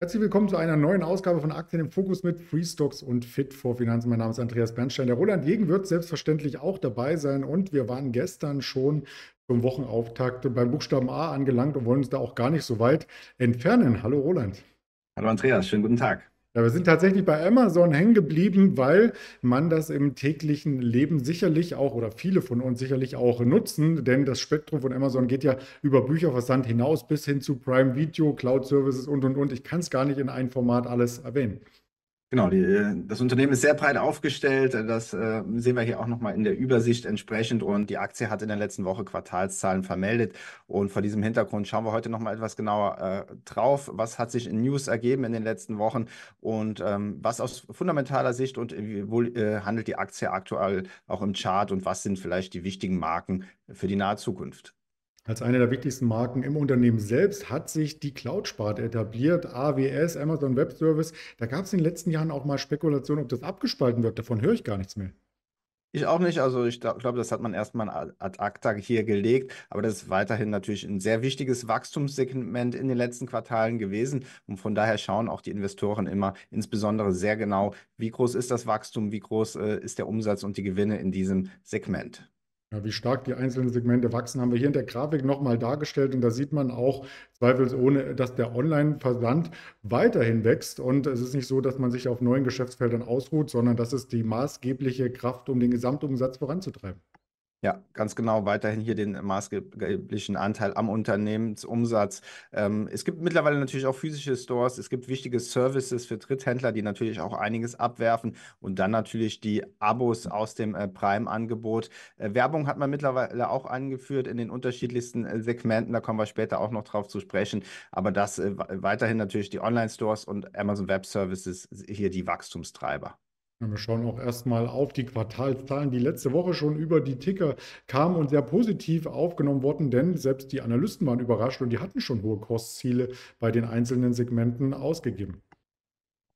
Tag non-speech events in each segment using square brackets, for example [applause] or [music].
Herzlich willkommen zu einer neuen Ausgabe von Aktien im Fokus mit Free Stocks und Fit for Finanzen. Mein Name ist Andreas Bernstein. Der Roland Jegen wird selbstverständlich auch dabei sein und wir waren gestern schon zum Wochenauftakt beim Buchstaben A angelangt und wollen uns da auch gar nicht so weit entfernen. Hallo Roland. Hallo Andreas, schönen guten Tag. Ja, wir sind tatsächlich bei Amazon hängen geblieben, weil man das im täglichen Leben sicherlich auch oder viele von uns sicherlich auch nutzen, denn das Spektrum von Amazon geht ja über Bücherversand hinaus bis hin zu Prime Video, Cloud Services und und und. Ich kann es gar nicht in ein Format alles erwähnen. Genau, die, äh, das Unternehmen ist sehr breit aufgestellt. Äh, das äh, sehen wir hier auch nochmal in der Übersicht entsprechend. Und die Aktie hat in der letzten Woche Quartalszahlen vermeldet. Und vor diesem Hintergrund schauen wir heute nochmal etwas genauer äh, drauf. Was hat sich in News ergeben in den letzten Wochen? Und ähm, was aus fundamentaler Sicht und äh, äh handelt die Aktie aktuell auch im Chart? Und was sind vielleicht die wichtigen Marken für die nahe Zukunft? Als eine der wichtigsten Marken im Unternehmen selbst hat sich die Cloud-Sparte etabliert. AWS, Amazon Web Service. Da gab es in den letzten Jahren auch mal Spekulationen, ob das abgespalten wird. Davon höre ich gar nichts mehr. Ich auch nicht. Also ich glaube, das hat man erstmal ad acta hier gelegt. Aber das ist weiterhin natürlich ein sehr wichtiges Wachstumssegment in den letzten Quartalen gewesen. Und von daher schauen auch die Investoren immer insbesondere sehr genau, wie groß ist das Wachstum, wie groß äh, ist der Umsatz und die Gewinne in diesem Segment. Ja, wie stark die einzelnen Segmente wachsen, haben wir hier in der Grafik nochmal dargestellt. Und da sieht man auch zweifelsohne, dass der Online-Versand weiterhin wächst. Und es ist nicht so, dass man sich auf neuen Geschäftsfeldern ausruht, sondern das ist die maßgebliche Kraft, um den Gesamtumsatz voranzutreiben. Ja, ganz genau. Weiterhin hier den maßgeblichen Anteil am Unternehmensumsatz. Ähm, es gibt mittlerweile natürlich auch physische Stores. Es gibt wichtige Services für Dritthändler, die natürlich auch einiges abwerfen. Und dann natürlich die Abos aus dem äh, Prime-Angebot. Äh, Werbung hat man mittlerweile auch eingeführt in den unterschiedlichsten äh, Segmenten. Da kommen wir später auch noch drauf zu sprechen. Aber das äh, weiterhin natürlich die Online-Stores und Amazon Web Services hier die Wachstumstreiber. Wir schauen auch erstmal auf die Quartalszahlen, die letzte Woche schon über die Ticker kamen und sehr positiv aufgenommen wurden, denn selbst die Analysten waren überrascht und die hatten schon hohe Kostziele bei den einzelnen Segmenten ausgegeben.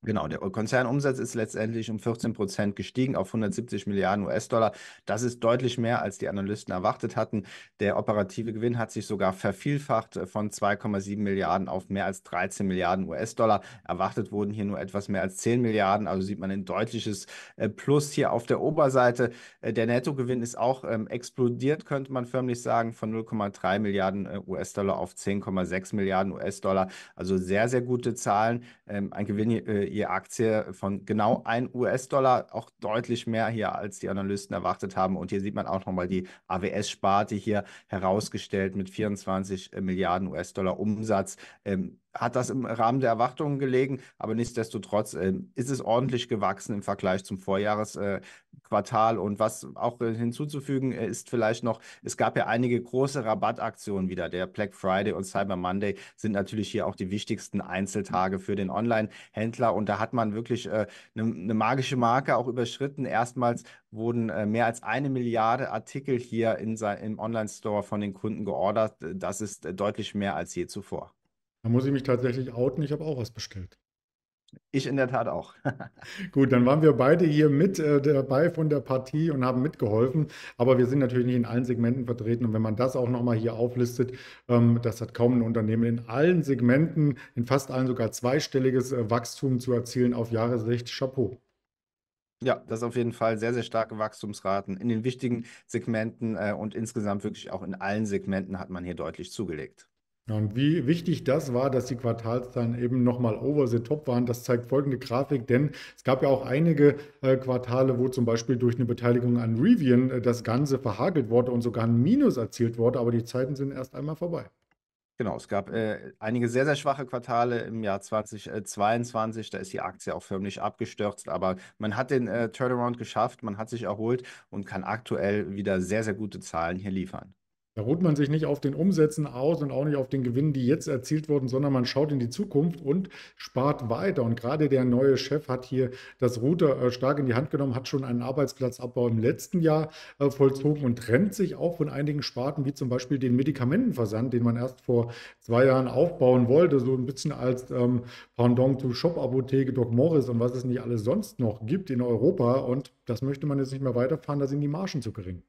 Genau, der Konzernumsatz ist letztendlich um 14 Prozent gestiegen auf 170 Milliarden US-Dollar. Das ist deutlich mehr, als die Analysten erwartet hatten. Der operative Gewinn hat sich sogar vervielfacht äh, von 2,7 Milliarden auf mehr als 13 Milliarden US-Dollar. Erwartet wurden hier nur etwas mehr als 10 Milliarden, also sieht man ein deutliches äh, Plus hier auf der Oberseite. Äh, der Nettogewinn ist auch ähm, explodiert, könnte man förmlich sagen, von 0,3 Milliarden US-Dollar auf 10,6 Milliarden US-Dollar. Also sehr, sehr gute Zahlen. Ähm, ein Gewinn hier je Aktie von genau 1 US-Dollar, auch deutlich mehr hier, als die Analysten erwartet haben. Und hier sieht man auch nochmal die AWS-Sparte hier herausgestellt mit 24 äh, Milliarden US-Dollar Umsatz. Ähm, hat das im Rahmen der Erwartungen gelegen, aber nichtsdestotrotz äh, ist es ordentlich gewachsen im Vergleich zum Vorjahresquartal. Äh, und was auch äh, hinzuzufügen äh, ist vielleicht noch, es gab ja einige große Rabattaktionen wieder. Der Black Friday und Cyber Monday sind natürlich hier auch die wichtigsten Einzeltage für den Online-Händler. Und da hat man wirklich eine äh, ne magische Marke auch überschritten. Erstmals wurden äh, mehr als eine Milliarde Artikel hier in, im Online-Store von den Kunden geordert. Das ist deutlich mehr als je zuvor. Da muss ich mich tatsächlich outen. Ich habe auch was bestellt. Ich in der Tat auch. [laughs] Gut, dann waren wir beide hier mit äh, dabei von der Partie und haben mitgeholfen. Aber wir sind natürlich nicht in allen Segmenten vertreten. Und wenn man das auch nochmal hier auflistet, ähm, das hat kaum ein Unternehmen in allen Segmenten, in fast allen sogar zweistelliges äh, Wachstum zu erzielen auf Jahresrecht. Chapeau. Ja, das ist auf jeden Fall sehr, sehr starke Wachstumsraten in den wichtigen Segmenten äh, und insgesamt wirklich auch in allen Segmenten hat man hier deutlich zugelegt. Und wie wichtig das war, dass die Quartalszahlen eben nochmal over the top waren, das zeigt folgende Grafik, denn es gab ja auch einige äh, Quartale, wo zum Beispiel durch eine Beteiligung an Rivian äh, das Ganze verhagelt wurde und sogar ein Minus erzielt wurde, aber die Zeiten sind erst einmal vorbei. Genau, es gab äh, einige sehr, sehr schwache Quartale im Jahr 2022. Äh, da ist die Aktie auch förmlich abgestürzt, aber man hat den äh, Turnaround geschafft, man hat sich erholt und kann aktuell wieder sehr, sehr gute Zahlen hier liefern. Da ruht man sich nicht auf den Umsätzen aus und auch nicht auf den Gewinnen, die jetzt erzielt wurden, sondern man schaut in die Zukunft und spart weiter. Und gerade der neue Chef hat hier das Router äh, stark in die Hand genommen, hat schon einen Arbeitsplatzabbau im letzten Jahr äh, vollzogen und trennt sich auch von einigen Sparten, wie zum Beispiel den Medikamentenversand, den man erst vor zwei Jahren aufbauen wollte, so ein bisschen als ähm, Pendant zu Shop-Apotheke, Doc Morris und was es nicht alles sonst noch gibt in Europa. Und das möchte man jetzt nicht mehr weiterfahren, da sind die Margen zu gering.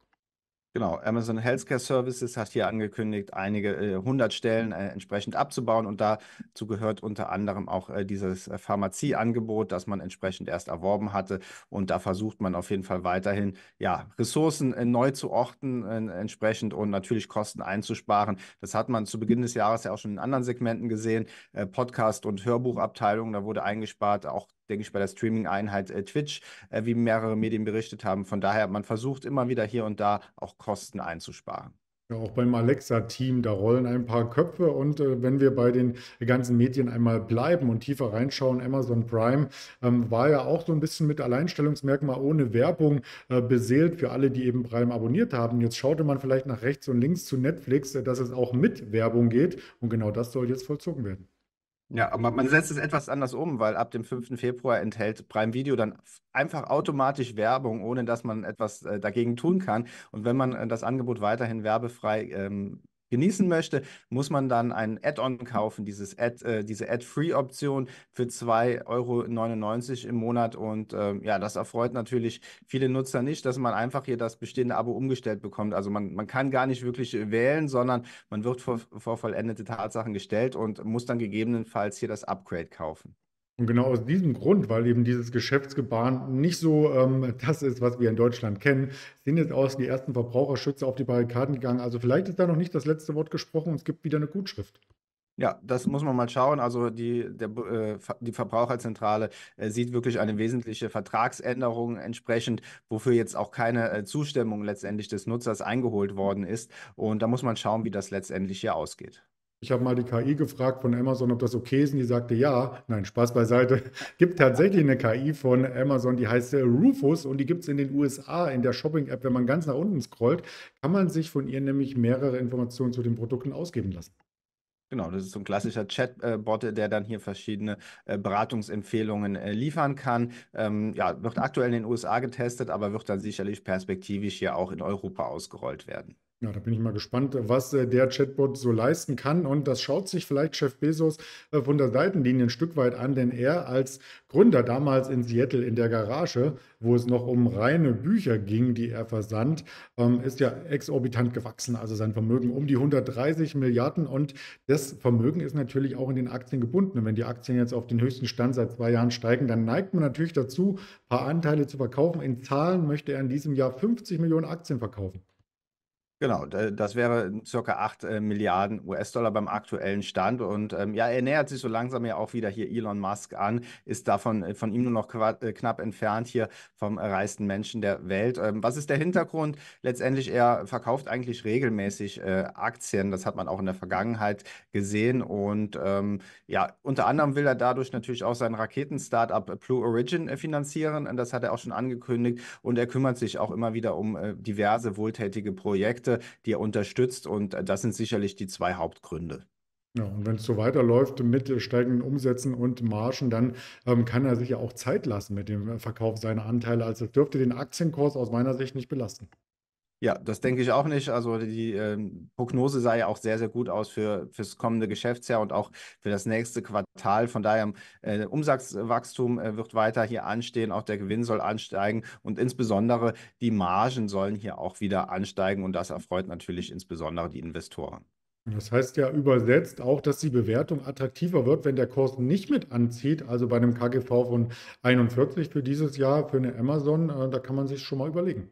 Genau, Amazon Healthcare Services hat hier angekündigt, einige äh, 100 Stellen äh, entsprechend abzubauen und dazu gehört unter anderem auch äh, dieses äh, Pharmazieangebot, das man entsprechend erst erworben hatte und da versucht man auf jeden Fall weiterhin ja, Ressourcen äh, neu zu orten äh, entsprechend und natürlich Kosten einzusparen. Das hat man zu Beginn des Jahres ja auch schon in anderen Segmenten gesehen, Podcast und Hörbuchabteilungen, da wurde eingespart, auch denke ich, bei der Streaming-Einheit äh, Twitch, äh, wie mehrere Medien berichtet haben. Von daher, man versucht immer wieder hier und da auch Kosten einzusparen. Ja, auch beim Alexa-Team, da rollen ein paar Köpfe und äh, wenn wir bei den ganzen Medien einmal bleiben und tiefer reinschauen, Amazon Prime ähm, war ja auch so ein bisschen mit Alleinstellungsmerkmal ohne Werbung äh, beseelt für alle, die eben Prime abonniert haben. Jetzt schaute man vielleicht nach rechts und links zu Netflix, äh, dass es auch mit Werbung geht und genau das soll jetzt vollzogen werden. Ja, aber man setzt es etwas anders um, weil ab dem 5. Februar enthält Prime Video dann einfach automatisch Werbung, ohne dass man etwas äh, dagegen tun kann. Und wenn man äh, das Angebot weiterhin werbefrei ähm, genießen möchte, muss man dann ein Add-on kaufen, dieses Ad, äh, diese Ad-Free-Option für 2,99 Euro im Monat. Und ähm, ja, das erfreut natürlich viele Nutzer nicht, dass man einfach hier das bestehende Abo umgestellt bekommt. Also man, man kann gar nicht wirklich äh, wählen, sondern man wird vor, vor vollendete Tatsachen gestellt und muss dann gegebenenfalls hier das Upgrade kaufen. Und genau aus diesem Grund, weil eben dieses Geschäftsgebaren nicht so ähm, [laughs] das ist, was wir in Deutschland kennen, sind jetzt aus die ersten Verbraucherschützer auf die Barrikaden gegangen. Also vielleicht ist da noch nicht das letzte Wort gesprochen und es gibt wieder eine Gutschrift. Ja, das muss man mal schauen. Also die, der, äh, die Verbraucherzentrale äh, sieht wirklich eine wesentliche Vertragsänderung entsprechend, wofür jetzt auch keine äh, Zustimmung letztendlich des Nutzers eingeholt worden ist. Und da muss man schauen, wie das letztendlich hier ausgeht. Ich habe mal die KI gefragt von Amazon, ob das okay ist, und die sagte ja. Nein, Spaß beiseite. [laughs] Gibt tatsächlich eine KI von Amazon, die heißt äh, Rufus und die gibt es in den USA in der Shopping-App. Wenn man ganz nach unten scrollt, kann man sich von ihr nämlich mehrere Informationen zu den Produkten ausgeben lassen. Genau, das ist so ein klassischer Chatbot, der dann hier verschiedene äh, Beratungsempfehlungen äh, liefern kann. Ähm, ja, wird aktuell in den USA getestet, aber wird dann sicherlich perspektivisch hier auch in Europa ausgerollt werden. Ja, da bin ich mal gespannt, was äh, der Chatbot so leisten kann. Und das schaut sich vielleicht Chef Bezos äh, von der Seitenlinie ein Stück weit an, denn er als Gründer damals in Seattle in der Garage, wo es noch um reine Bücher ging, die er versandt, ähm, ist ja exorbitant gewachsen. Also sein Vermögen um die 130 Milliarden. Und das Vermögen ist natürlich auch in den Aktien gebunden. Und wenn die Aktien jetzt auf den höchsten Stand seit zwei Jahren steigen, dann neigt man natürlich dazu, ein paar Anteile zu verkaufen. In Zahlen möchte er in diesem Jahr 50 Millionen Aktien verkaufen. Genau, das wäre circa 8 äh, Milliarden US-Dollar beim aktuellen Stand. Und ähm, ja, er nähert sich so langsam ja auch wieder hier Elon Musk an, ist davon äh, von ihm nur noch äh, knapp entfernt hier vom reichsten Menschen der Welt. Ähm, was ist der Hintergrund? Letztendlich, er verkauft eigentlich regelmäßig äh, Aktien. Das hat man auch in der Vergangenheit gesehen. Und ähm, ja, unter anderem will er dadurch natürlich auch sein Raketen-Startup Blue Origin finanzieren. Das hat er auch schon angekündigt. Und er kümmert sich auch immer wieder um äh, diverse wohltätige Projekte. Seite, die er unterstützt. Und äh, das sind sicherlich die zwei Hauptgründe. Ja, und wenn es so weiterläuft mit steigenden Umsätzen und Margen, dann ähm, kann er sich ja auch Zeit lassen mit dem äh, Verkauf seiner Anteile. Also das dürfte den Aktienkurs aus meiner Sicht nicht belasten. Ja, das denke ich auch nicht. Also die ähm, Prognose sah ja auch sehr, sehr gut aus für das kommende Geschäftsjahr und auch für das nächste Quartal. Von daher, äh, Umsatzwachstum äh, wird weiter hier anstehen, auch der Gewinn soll ansteigen und insbesondere die Margen sollen hier auch wieder ansteigen und das erfreut natürlich insbesondere die Investoren. Das heißt ja übersetzt auch, dass die Bewertung attraktiver wird, wenn der Kurs nicht mit anzieht. Also bei einem KGV von 41 für dieses Jahr, für eine Amazon, äh, da kann man sich schon mal überlegen.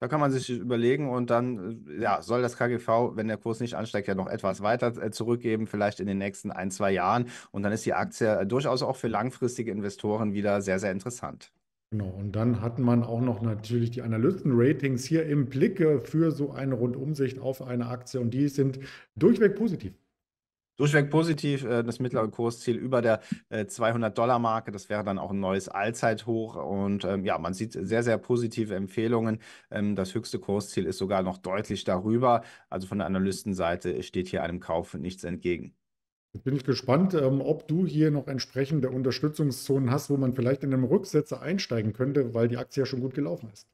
Da kann man sich überlegen und dann äh, ja, soll das KGV, wenn der Kurs nicht ansteigt, ja noch etwas weiter äh, zurückgeben, vielleicht in den nächsten ein, zwei Jahren. Und dann ist die Aktie äh, durchaus auch für langfristige Investoren wieder sehr, sehr interessant. Genau, und dann hat man auch noch natürlich die Analystenratings hier im Blick für so eine Rundumsicht auf eine Aktie und die sind durchweg positiv. Durchweg positiv, äh, das mittlere Kursziel über der 200-Dollar-Marke. Äh, das wäre dann auch ein neues Allzeithoch. Und ähm, ja, man sieht sehr, sehr positive Empfehlungen. Ähm, das höchste Kursziel ist sogar noch deutlich darüber. Also von der Analystenseite steht hier einem Kauf nichts entgegen. Jetzt bin ich gespannt, ähm, ob du hier noch entsprechende Unterstützungszonen hast, wo man vielleicht in einem Rücksetzer einsteigen könnte, weil die Aktie ja schon gut gelaufen ist.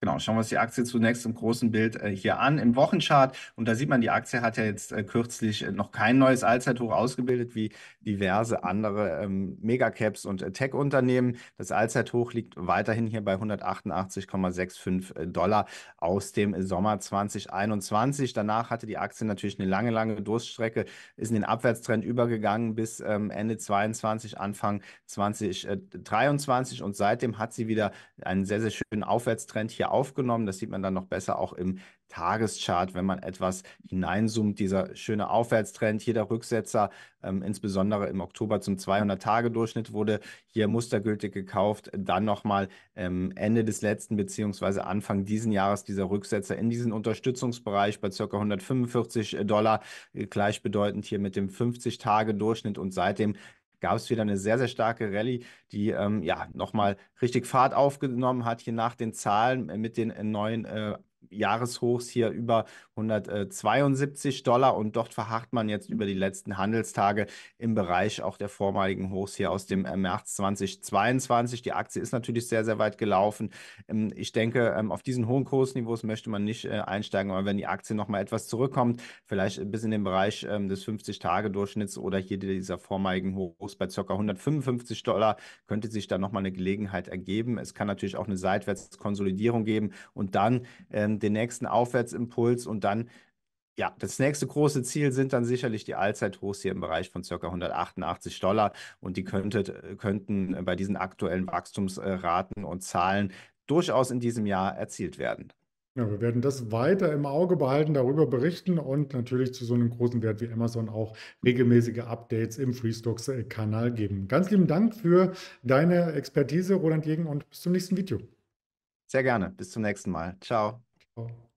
Genau, schauen wir uns die Aktie zunächst im großen Bild äh, hier an, im Wochenchart. Und da sieht man, die Aktie hat ja jetzt äh, kürzlich äh, noch kein neues Allzeithoch ausgebildet, wie diverse andere ähm, Megacaps und äh, Tech-Unternehmen. Das Allzeithoch liegt weiterhin hier bei 188,65 äh, Dollar aus dem Sommer 2021. Danach hatte die Aktie natürlich eine lange, lange Durststrecke, ist in den Abwärtstrend übergegangen bis ähm, Ende 22, Anfang 2023. Und seitdem hat sie wieder einen sehr, sehr schönen Aufwärtstrend hier aufgenommen. Das sieht man dann noch besser auch im Tageschart, wenn man etwas hineinzoomt. Dieser schöne Aufwärtstrend, hier der Rücksetzer, ähm, insbesondere im Oktober zum 200-Tage-Durchschnitt wurde hier mustergültig gekauft. Dann nochmal ähm, Ende des letzten bzw. Anfang diesen Jahres dieser Rücksetzer in diesen Unterstützungsbereich bei ca. 145 Dollar, äh, gleichbedeutend hier mit dem 50-Tage-Durchschnitt und seitdem gab es wieder eine sehr, sehr starke Rallye, die ähm, ja nochmal richtig Fahrt aufgenommen hat, hier nach den Zahlen äh, mit den äh, neuen äh, Jahreshochs hier über 172 Dollar und dort verharrt man jetzt über die letzten Handelstage im Bereich auch der vormaligen Hochs hier aus dem äh, März 2022. Die Aktie ist natürlich sehr, sehr weit gelaufen. Ähm, ich denke, ähm, auf diesen hohen Kursniveaus möchte man nicht äh, einsteigen, aber wenn die Aktie nochmal etwas zurückkommt, vielleicht bis in den Bereich ähm, des 50-Tage-Durchschnitts oder hier dieser vormaligen Hochs bei ca. 155 Dollar, könnte sich da nochmal eine Gelegenheit ergeben. Es kann natürlich auch eine Seitwärtskonsolidierung geben und dann den nächsten Aufwärtsimpuls und dann, ja, das nächste große Ziel sind dann sicherlich die Allzeithochs hier im Bereich von ca. 188 Dollar und die könntet, könnten bei diesen aktuellen Wachstumsraten und Zahlen durchaus in diesem Jahr erzielt werden. Ja, wir werden das weiter im Auge behalten, darüber berichten und natürlich zu so einem großen Wert wie Amazon auch regelmäßige Updates im Freestocks-Kanal geben. Ganz lieben Dank für deine Expertise, Roland Jegen, und bis zum nächsten Video. Sehr gerne. Bis zum nächsten Mal. Ciao. Oh.